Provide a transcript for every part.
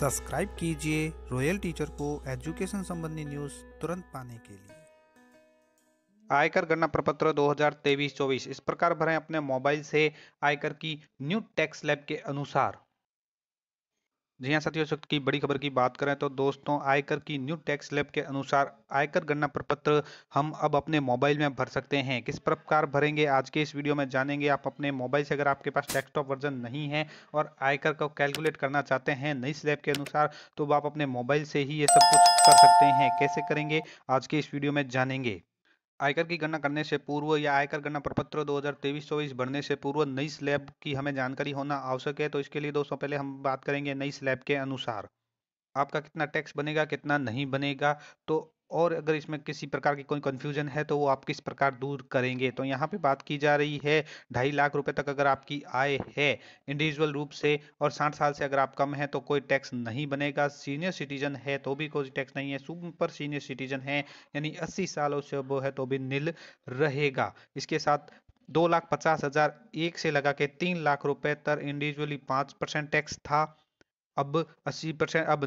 subscribe कीजिए royal teacher को education संबंधी न्यूज तुरंत पाने के लिए आयकर गणना प्रपत्र 2023-24 इस प्रकार भरें अपने मोबाइल से आयकर की न्यू टैक्स लैब के अनुसार जी हाँ साथियों वक्त की बड़ी खबर की बात करें तो दोस्तों आयकर की न्यू टैक्स लैब के अनुसार आयकर गणना प्रपत्र हम अब अपने मोबाइल में भर सकते हैं किस प्रकार भरेंगे आज के इस वीडियो में जानेंगे आप अपने मोबाइल से अगर आपके पास डेस्कटॉप वर्जन नहीं है और आयकर को कैलकुलेट करना चाहते हैं नई स्लैब के अनुसार तो आप अपने मोबाइल से ही ये सब कुछ कर सकते हैं कैसे करेंगे आज के इस वीडियो में जानेंगे आयकर की गणना करने से पूर्व या आयकर गणना प्रपत्र 2023 हजार भरने से पूर्व नई स्लैब की हमें जानकारी होना आवश्यक है तो इसके लिए दोस्तों पहले हम बात करेंगे नई स्लैब के अनुसार आपका कितना टैक्स बनेगा कितना नहीं बनेगा तो और अगर इसमें किसी प्रकार की कोई कन्फ्यूजन है तो वो आप किस प्रकार दूर करेंगे तो यहाँ पे बात की जा रही है ढाई लाख रुपए तक अगर आपकी आय है इंडिविजुअल रूप से और साठ साल से अगर आप कम है तो कोई टैक्स नहीं बनेगा सीनियर सिटीजन है तो भी कोई टैक्स नहीं है सुपर सीनियर सिटीजन है यानी अस्सी सालों से वो है तो भी नील रहेगा इसके साथ दो लाख पचास हजार एक से लगा के तीन लाख रुपए तक इंडिविजुअली पांच परसेंट टैक्स था अब अस्सी परसेंट अब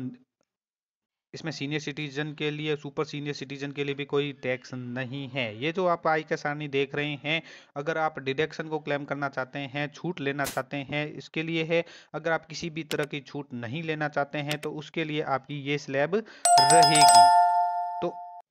इसमें सीनियर सिटीजन के लिए सुपर सीनियर सिटीजन के लिए भी कोई टैक्स नहीं है ये जो आप आय का सारणी देख रहे हैं अगर आप डिडक्शन को क्लेम करना चाहते हैं छूट लेना चाहते हैं इसके लिए है अगर आप किसी भी तरह की छूट नहीं लेना चाहते हैं तो उसके लिए आपकी ये स्लैब रहेगी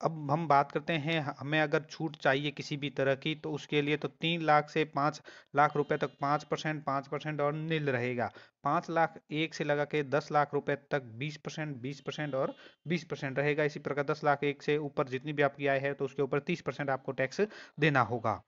अब हम बात करते हैं हमें अगर छूट चाहिए किसी भी तरह की तो उसके लिए तो तीन लाख से पाँच लाख रुपए तक पाँच परसेंट पाँच परसेंट और नील रहेगा पाँच लाख एक से लगा के दस लाख रुपए तक बीस परसेंट बीस परसेंट और बीस परसेंट रहेगा इसी प्रकार दस लाख एक से ऊपर जितनी भी आपकी आय है तो उसके ऊपर तीस परसेंट आपको टैक्स देना होगा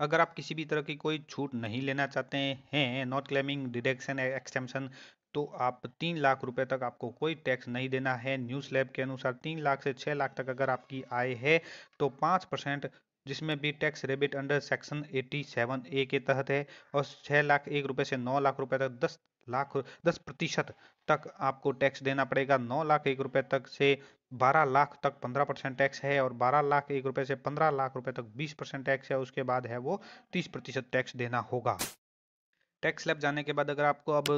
अगर आप किसी भी तरह की कोई छूट नहीं लेना चाहते हैं नॉट क्लेमिंग डिडक्शन एक्सटेंशन तो आप तीन लाख रुपए तक आपको कोई टैक्स नहीं देना है न्यूज लैब के अनुसार तीन लाख से छः लाख तक अगर आपकी आय है तो पाँच परसेंट जिसमें भी tax rebate under section 87 A के तहत है और छह लाख एक रुपए से नौ लाख रुपए तक दस लाख दस प्रतिशत तक आपको टैक्स देना पड़ेगा नौ लाख एक रुपए तक से बारह लाख तक पंद्रह परसेंट टैक्स है और बारह लाख एक रुपए से पंद्रह लाख रुपए तक बीस परसेंट टैक्स है उसके बाद है वो तीस प्रतिशत टैक्स देना होगा टैक्स लैब जाने के बाद अगर आपको अब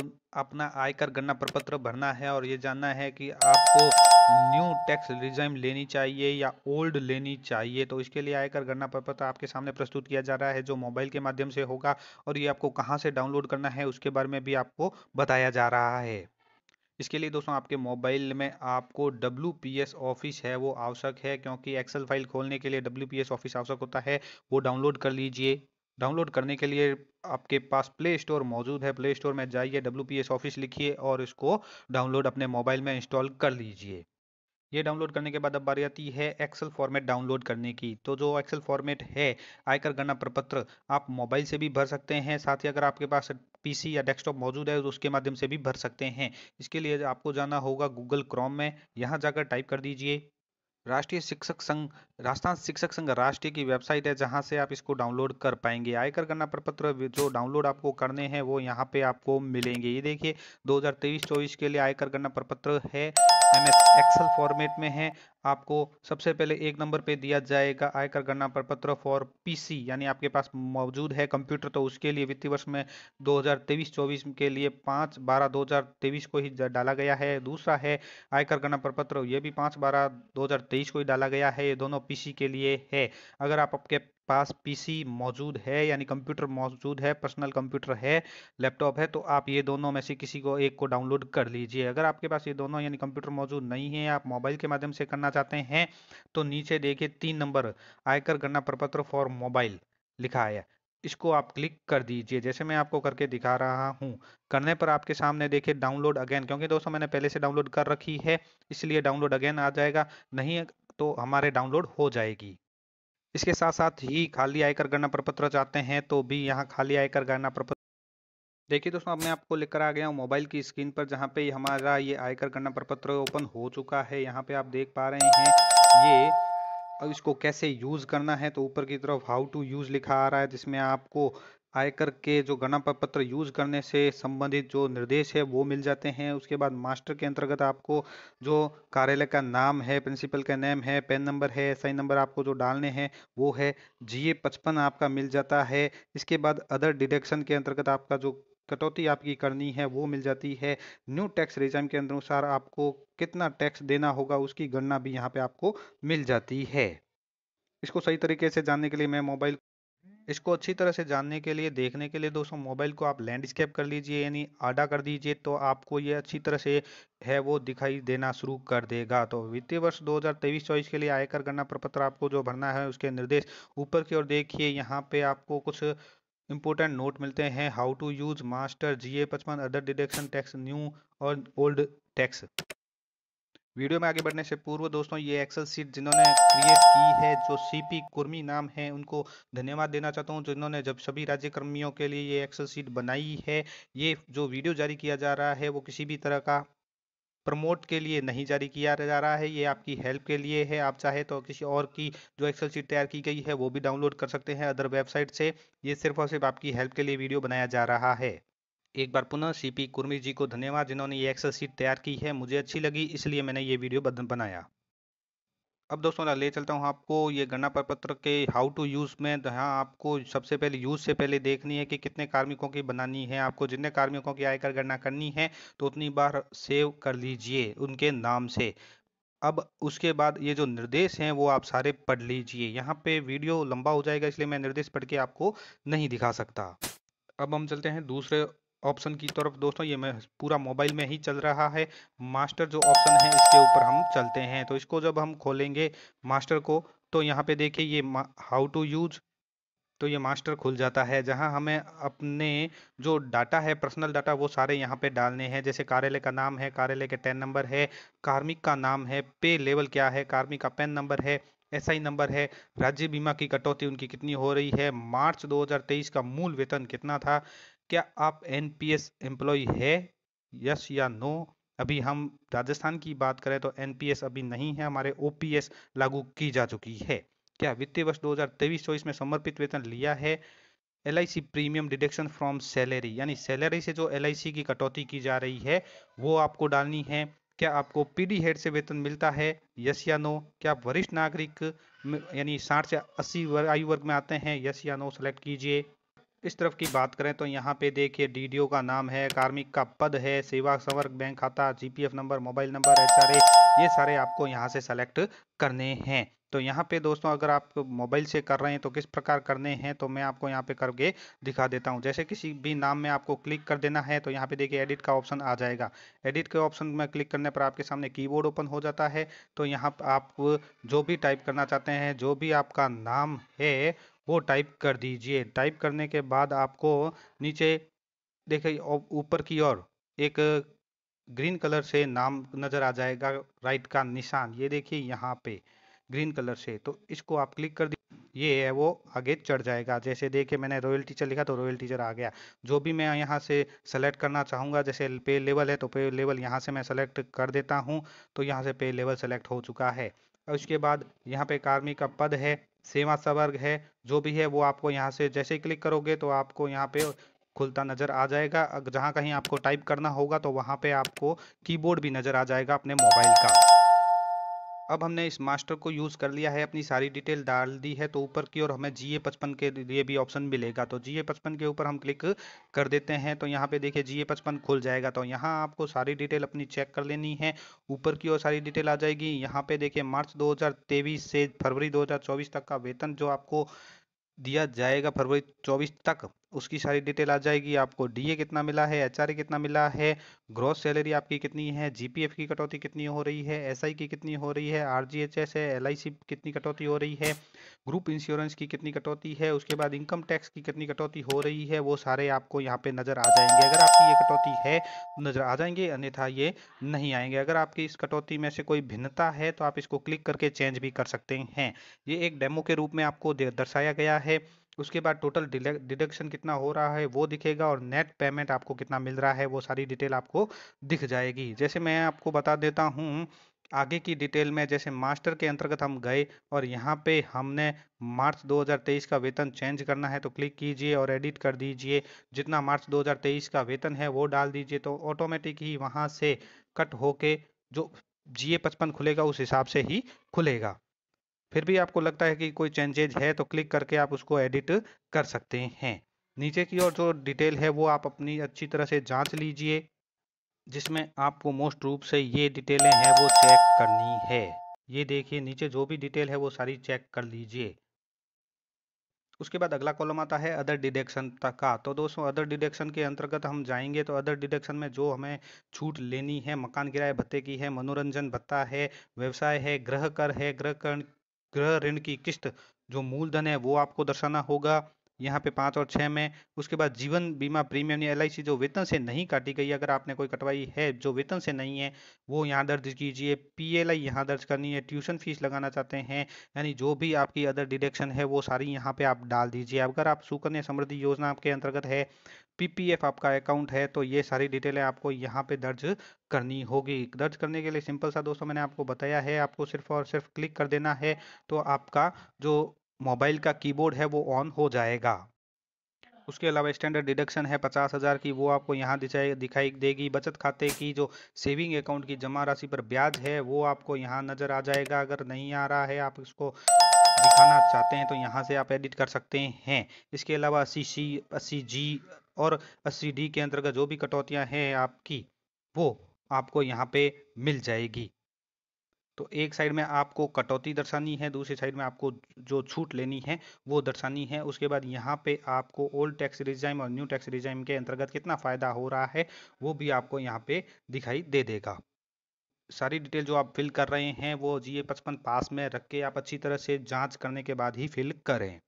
अपना आयकर गणना प्रपत्र भरना है और ये जानना है कि आपको न्यू टैक्स रिजाइम लेनी चाहिए या ओल्ड लेनी चाहिए तो इसके लिए आयकर गणना प्रपत्र आपके सामने प्रस्तुत किया जा रहा है जो मोबाइल के माध्यम से होगा और ये आपको कहाँ से डाउनलोड करना है उसके बारे में भी आपको बताया जा रहा है इसके लिए दोस्तों आपके मोबाइल में आपको डब्ल्यू पी एस ऑफिस है वो आवश्यक है क्योंकि एक्सेल फाइल खोलने के लिए डब्ल्यू पी एस ऑफिस आवश्यक होता है वो डाउनलोड कर लीजिए डाउनलोड करने के लिए आपके पास प्ले स्टोर मौजूद है प्ले स्टोर में जाइए डब्ल्यू पी एस ऑफिस लिखिए और इसको डाउनलोड अपने मोबाइल में इंस्टॉल कर लीजिए ये डाउनलोड करने के बाद अब बारी आती है एक्सेल फॉर्मेट डाउनलोड करने की तो जो एक्सेल फॉर्मेट है आयकर गणना प्रपत्र आप मोबाइल से भी भर सकते हैं साथ ही अगर आपके पास पीसी या डेस्कटॉप मौजूद है तो उसके माध्यम से भी भर सकते हैं इसके लिए आपको जाना होगा गूगल क्रोम में यहाँ जाकर टाइप कर दीजिए राष्ट्रीय शिक्षक संघ राजस्थान शिक्षक संघ राष्ट्रीय की वेबसाइट है जहां से आप इसको डाउनलोड कर पाएंगे आयकर गणना प्रपत्र जो डाउनलोड आपको करने हैं वो यहां पे आपको मिलेंगे ये देखिए 2023-24 के लिए आयकर गणना प्रपत्र है एम एक्सेल फॉर्मेट में है आपको सबसे पहले एक नंबर पे दिया जाएगा आयकर गणना प्रपत्र फॉर पीसी यानी आपके पास मौजूद है कंप्यूटर तो उसके लिए वित्तीय वर्ष में 2023-24 के लिए 5 बारह 2023 को ही डाला गया है दूसरा है आयकर गणना प्रपत्र ये भी 5 बारह 2023 को ही डाला गया है ये दोनों पीसी के लिए है अगर आप आपके पास पीसी मौजूद है यानी कंप्यूटर मौजूद है पर्सनल कंप्यूटर है लैपटॉप है तो आप ये दोनों में से किसी को एक को डाउनलोड कर लीजिए अगर आपके पास ये दोनों यानी कंप्यूटर मौजूद नहीं है आप मोबाइल के माध्यम से करना चाहते हैं तो नीचे देखिए तीन नंबर आयकर गणना प्रपत्र फॉर मोबाइल लिखा है इसको आप क्लिक कर दीजिए जैसे मैं आपको करके दिखा रहा हूँ करने पर आपके सामने देखिए डाउनलोड अगेन क्योंकि दोस्तों मैंने पहले से डाउनलोड कर रखी है इसलिए डाउनलोड अगेन आ जाएगा नहीं तो हमारे डाउनलोड हो जाएगी इसके साथ साथ ही खाली आयकर गणना प्रपत्र चाहते हैं तो भी यहाँ खाली आयकर गणना प्रपत्र देखिए दोस्तों अब मैं आपको लेकर आ गया हूँ मोबाइल की स्क्रीन पर जहाँ पे हमारा ये आयकर गणना प्रपत्र ओपन हो चुका है यहाँ पे आप देख पा रहे हैं ये अब इसको कैसे यूज़ करना है तो ऊपर की तरफ हाउ टू यूज़ लिखा आ रहा है जिसमें आपको आयकर के जो गणना पत्र यूज करने से संबंधित जो निर्देश है वो मिल जाते हैं उसके बाद मास्टर के अंतर्गत आपको जो कार्यालय का नाम है प्रिंसिपल का नेम है पेन नंबर है साइन नंबर आपको जो डालने हैं वो है जी ए पचपन आपका मिल जाता है इसके बाद अदर डिडक्शन के अंतर्गत आपका जो कटौती आपकी करनी है वो मिल जाती है न्यू टैक्स रिजाइम के अनुसार आपको कितना टैक्स देना होगा उसकी गणना भी यहाँ पे आपको मिल जाती है इसको सही तरीके से जानने के लिए मैं मोबाइल इसको अच्छी तरह से जानने के लिए देखने के लिए दोस्तों मोबाइल को आप लैंडस्केप कर लीजिए यानी आडा कर दीजिए तो आपको ये अच्छी तरह से है वो दिखाई देना शुरू कर देगा तो वित्तीय वर्ष 2023-24 के लिए आयकर गणना प्रपत्र आपको जो भरना है उसके निर्देश ऊपर की ओर देखिए यहाँ पे आपको कुछ इंपॉर्टेंट नोट मिलते हैं हाउ टू यूज मास्टर जी पचपन अदर डिडक्शन टैक्स न्यू और ओल्ड टैक्स वीडियो में आगे बढ़ने से पूर्व दोस्तों ये एक्सेल सीट जिन्होंने क्रिएट की है जो सीपी कुर्मी नाम है उनको धन्यवाद देना चाहता हूँ जिन्होंने जब सभी राज्य कर्मियों के लिए ये एक्सेल सीट बनाई है ये जो वीडियो जारी किया जा रहा है वो किसी भी तरह का प्रमोट के लिए नहीं जारी किया जा रहा है ये आपकी हेल्प के लिए है आप चाहे तो किसी और की जो एक्सेल सीट तैयार की गई है वो भी डाउनलोड कर सकते हैं अदर वेबसाइट से ये सिर्फ और सिर्फ आपकी हेल्प के लिए वीडियो बनाया जा रहा है एक बार पुनः सीपी कुर्मी जी को धन्यवाद जिन्होंने ये एक्सेल सीट तैयार की है मुझे अच्छी लगी इसलिए मैंने ये वीडियो बनाया अब दोस्तों ले चलता हूँ आपको ये गणना प्रपत्र के हाउ टू यूज़ में हाँ आपको सबसे पहले यूज़ से पहले देखनी है कि कितने कार्मिकों की बनानी है आपको जितने कार्मिकों की आयकर गणना करनी है तो उतनी बार सेव कर लीजिए उनके नाम से अब उसके बाद ये जो निर्देश हैं वो आप सारे पढ़ लीजिए यहाँ पे वीडियो लंबा हो जाएगा इसलिए मैं निर्देश पढ़ के आपको नहीं दिखा सकता अब हम चलते हैं दूसरे ऑप्शन की तरफ दोस्तों ये मैं पूरा मोबाइल में ही चल रहा है मास्टर जो ऑप्शन है इसके ऊपर हम चलते हैं तो इसको जब हम खोलेंगे मास्टर को तो यहाँ पे देखिए ये हाउ टू यूज तो ये मास्टर खुल जाता है जहां हमें अपने जो डाटा है पर्सनल डाटा वो सारे यहाँ पे डालने हैं जैसे कार्यालय का नाम है कार्यालय के टेन नंबर है कार्मिक का नाम है पे लेवल क्या है कार्मिक का पेन नंबर है एस आई नंबर है राज्य बीमा की कटौती उनकी कितनी हो रही है मार्च 2023 का मूल वेतन कितना था क्या आप एन पी एस एम्प्लॉय है यस या नो अभी हम राजस्थान की बात करें तो एनपीएस अभी नहीं है हमारे ओपीएस लागू की जा चुकी है क्या वित्तीय वर्ष 2023-24 में समर्पित वेतन लिया है L premium deduction from salary यानी सैलरी से जो एल की कटौती की जा रही है वो आपको डालनी है क्या आपको पीडी हेड से वेतन मिलता है यस या नो क्या वरिष्ठ नागरिक यानी 60 से 80 आयु वर्ग में आते हैं यस या नो सेलेक्ट कीजिए इस तरफ की बात करें तो यहाँ पे देखिए डीडीओ का नाम है कार्मिक का पद है सेवा संवर्ग बैंक खाता GPF number mobile number HRA ये सारे आपको यहाँ से सेलेक्ट करने हैं तो यहाँ पे दोस्तों अगर आप मोबाइल से कर रहे हैं तो किस प्रकार करने हैं तो मैं आपको यहाँ पे करके दिखा देता हूँ जैसे किसी भी नाम में आपको क्लिक कर देना है तो यहाँ पे देखिए एडिट का ऑप्शन आ जाएगा एडिट के ऑप्शन में क्लिक करने पर आपके सामने कीबोर्ड ओपन हो जाता है तो यहाँ आप जो भी टाइप करना चाहते हैं जो भी आपका नाम है वो टाइप कर दीजिए टाइप करने के बाद आपको नीचे देखिए ऊपर की ओर एक ग्रीन कलर से नाम नज़र आ जाएगा राइट का निशान ये देखिए यहाँ पे ग्रीन कलर से तो इसको आप क्लिक कर दीजिए ये है वो आगे चढ़ जाएगा जैसे देखिए मैंने रॉयल टीचर लिखा तो रॉयल टीचर आ गया जो भी मैं यहाँ से सेलेक्ट करना चाहूँगा जैसे पे लेवल है तो पे लेवल यहाँ से मैं सेलेक्ट कर देता हूँ तो यहाँ से पे लेवल सेलेक्ट हो चुका है और उसके बाद यहाँ पे कार्मिक का पद है सेवा सवर्ग है जो भी है वो आपको यहाँ से जैसे क्लिक करोगे तो आपको यहाँ पे खुलता नज़र आ जाएगा जहाँ कहीं आपको टाइप करना होगा तो वहाँ पे आपको कीबोर्ड भी नज़र आ जाएगा अपने मोबाइल का अब हमने इस मास्टर को यूज़ कर लिया है अपनी सारी डिटेल डाल दी है तो ऊपर की ओर हमें जी ए पचपन के लिए भी ऑप्शन मिलेगा तो जी ए पचपन के ऊपर हम क्लिक कर देते हैं तो यहाँ पे देखिए जी ए पचपन खुल जाएगा तो यहाँ आपको सारी डिटेल अपनी चेक कर लेनी है ऊपर की ओर सारी डिटेल आ जाएगी यहाँ पे देखिए मार्च दो से फरवरी दो तक का वेतन जो आपको दिया जाएगा फरवरी चौबीस तक उसकी सारी डिटेल आ जाएगी आपको डीए कितना मिला है एचआरए कितना मिला है ग्रोथ सैलरी आपकी कितनी है जीपीएफ की कटौती कितनी हो रही है एसआई की कितनी हो रही है आरजीएचएस है एलआईसी कितनी कटौती हो रही है ग्रुप इंश्योरेंस की कितनी कटौती है उसके बाद इनकम टैक्स की कितनी कटौती हो रही है वो सारे आपको यहाँ पे नजर आ जाएंगे अगर आपकी ये कटौती है तो नजर आ जाएंगे अन्यथा ये नहीं आएंगे अगर आपकी इस कटौती में से कोई भिन्नता है तो आप इसको क्लिक करके चेंज भी कर सकते हैं ये एक डेमो के रूप में आपको दर्शाया गया है उसके बाद टोटल डिडक्शन कितना हो रहा है वो दिखेगा और नेट पेमेंट आपको कितना मिल रहा है वो सारी डिटेल आपको दिख जाएगी जैसे मैं आपको बता देता हूँ आगे की डिटेल में जैसे मास्टर के अंतर्गत हम गए और यहाँ पे हमने मार्च 2023 का वेतन चेंज करना है तो क्लिक कीजिए और एडिट कर दीजिए जितना मार्च 2023 का वेतन है वो डाल दीजिए तो ऑटोमेटिक ही वहाँ से कट होके जो जी ए पचपन खुलेगा उस हिसाब से ही खुलेगा फिर भी आपको लगता है कि कोई चेंजेज है तो क्लिक करके आप उसको एडिट कर सकते हैं नीचे की ओर जो डिटेल है वो आप अपनी अच्छी तरह से जांच लीजिए जिसमें आपको मोस्ट रूप से ये डिटेलें हैं वो चेक करनी है ये देखिए नीचे जो भी डिटेल है वो सारी चेक कर लीजिए उसके बाद अगला कॉलम आता है अदर डिडक्शन का तो दोस्तों अदर डिडक्शन के अंतर्गत हम जाएंगे तो अदर डिडक्शन में जो हमें छूट लेनी है मकान किराए भत्ते की है मनोरंजन भत्ता है व्यवसाय है गृह कर है गृह कर गृह ऋण की किस्त जो मूलधन है वो आपको दर्शाना होगा यहाँ पे पाँच और छः में उसके बाद जीवन बीमा प्रीमियम या एल जो वेतन से नहीं काटी गई अगर आपने कोई कटवाई है जो वेतन से नहीं है वो यहाँ दर्ज कीजिए पी एल आई यहाँ दर्ज करनी है ट्यूशन फीस लगाना चाहते हैं यानी जो भी आपकी अदर डिडक्शन है वो सारी यहाँ पे आप डाल दीजिए अगर आप सुकन्या समृद्धि योजना आपके अंतर्गत है पीपीएफ आपका अकाउंट है तो ये सारी डिटेलें आपको यहाँ पे दर्ज करनी होगी दर्ज करने के लिए सिंपल सा दोस्तों मैंने आपको बताया है आपको सिर्फ और सिर्फ क्लिक कर देना है तो आपका जो मोबाइल का कीबोर्ड है वो ऑन हो जाएगा उसके अलावा स्टैंडर्ड डिडक्शन है पचास हज़ार की वो आपको यहाँ दिखाई दिखाई देगी बचत खाते की जो सेविंग अकाउंट की जमा राशि पर ब्याज है वो आपको यहाँ नज़र आ जाएगा अगर नहीं आ रहा है आप इसको दिखाना चाहते हैं तो यहाँ से आप एडिट कर सकते हैं इसके अलावा सी सी जी और अस्सी डी के अंतर्गत जो भी कटौतियां हैं आपकी वो आपको यहाँ पे मिल जाएगी तो एक साइड में आपको कटौती दर्शानी है दूसरी साइड में आपको जो छूट लेनी है वो दर्शानी है उसके बाद यहाँ पे आपको ओल्ड टैक्स रिजाइम और न्यू टैक्स रिजाइम के अंतर्गत कितना फ़ायदा हो रहा है वो भी आपको यहाँ पे दिखाई दे देगा सारी डिटेल जो आप फिल कर रहे हैं वो जी पचपन पास में रख के आप अच्छी तरह से जांच करने के बाद ही फिल करें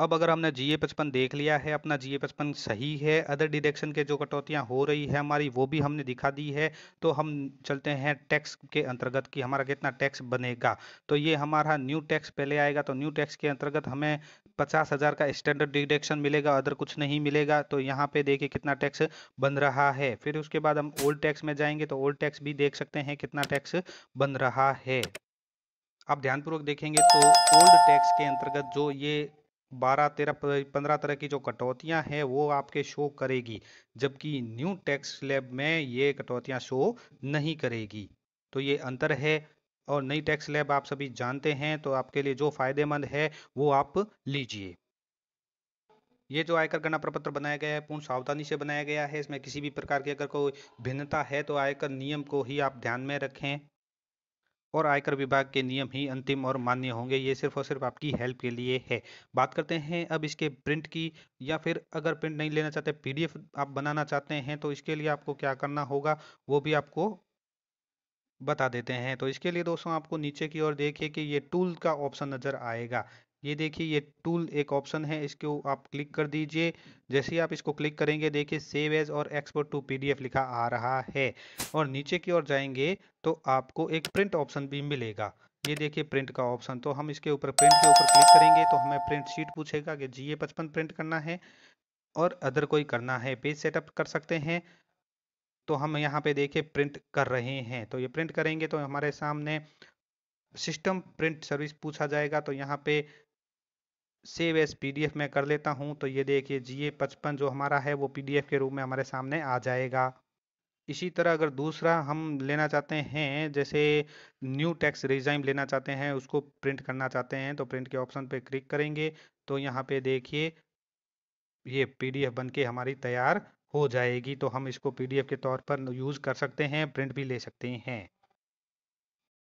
अब अगर हमने जी ए पचपन देख लिया है अपना जी ए पचपन सही है अदर डिडक्शन के जो कटौतियाँ हो रही है हमारी वो भी हमने दिखा दी है तो हम चलते हैं टैक्स के अंतर्गत कि हमारा कितना टैक्स बनेगा तो ये हमारा न्यू टैक्स पहले आएगा तो न्यू टैक्स के अंतर्गत हमें पचास हज़ार का स्टैंडर्ड डिडक्शन मिलेगा अदर कुछ नहीं मिलेगा तो यहाँ पे देखिए कितना टैक्स बन रहा है फिर उसके बाद हम ओल्ड टैक्स में जाएंगे तो ओल्ड टैक्स भी देख सकते हैं कितना टैक्स बन रहा है आप ध्यानपूर्वक देखेंगे तो ओल्ड टैक्स के अंतर्गत जो ये बारह तेरह पंद्रह तरह की जो कटौतियां हैं वो आपके शो करेगी जबकि न्यू टैक्स स्लैब में ये कटौतियां शो नहीं करेगी तो ये अंतर है और नई टैक्स स्लैब आप सभी जानते हैं तो आपके लिए जो फायदेमंद है वो आप लीजिए ये जो आयकर गणना प्रपत्र बनाया गया है पूर्ण सावधानी से बनाया गया है इसमें किसी भी प्रकार की अगर कोई भिन्नता है तो आयकर नियम को ही आप ध्यान में रखें और आयकर विभाग के नियम ही अंतिम और मान्य होंगे ये सिर्फ और सिर्फ आपकी हेल्प के लिए है बात करते हैं अब इसके प्रिंट की या फिर अगर प्रिंट नहीं लेना चाहते पीडीएफ आप बनाना चाहते हैं तो इसके लिए आपको क्या करना होगा वो भी आपको बता देते हैं तो इसके लिए दोस्तों आपको नीचे की ओर देखिए कि ये टूल का ऑप्शन नज़र आएगा ये देखिए ये टूल एक ऑप्शन है इसको आप क्लिक कर दीजिए जैसे ही आप इसको क्लिक करेंगे देखिए सेव एज और एक्सपोर्ट टू पीडीएफ लिखा आ रहा है और नीचे की ओर जाएंगे तो आपको एक प्रिंट ऑप्शन भी मिलेगा ये देखिए प्रिंट का ऑप्शन तो हम इसके ऊपर प्रिंट के ऊपर क्लिक करेंगे तो हमें प्रिंट शीट पूछेगा कि जी ए पचपन प्रिंट करना है और अदर कोई करना है पेज सेटअप कर सकते हैं तो हम यहाँ पे देखे प्रिंट कर रहे हैं तो ये प्रिंट करेंगे तो हमारे सामने सिस्टम प्रिंट सर्विस पूछा जाएगा तो यहाँ पे सेव एस पी में कर लेता हूँ तो ये देखिए जी ए पचपन जो हमारा है वो पी के रूप में हमारे सामने आ जाएगा इसी तरह अगर दूसरा हम लेना चाहते हैं जैसे न्यू टैक्स रिजाइम लेना चाहते हैं उसको प्रिंट करना चाहते हैं तो प्रिंट के ऑप्शन पे क्लिक करेंगे तो यहाँ पे देखिए ये पीडीएफ बनके हमारी तैयार हो जाएगी तो हम इसको पीडीएफ के तौर पर यूज़ कर सकते हैं प्रिंट भी ले सकते हैं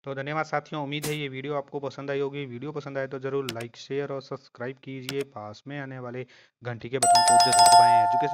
तो धन्यवाद साथियों उम्मीद है ये वीडियो आपको पसंद आई होगी वीडियो पसंद आए तो जरूर लाइक शेयर और सब्सक्राइब कीजिए पास में आने वाले घंटी के बटन को जरूर दबाएं एजुकेशन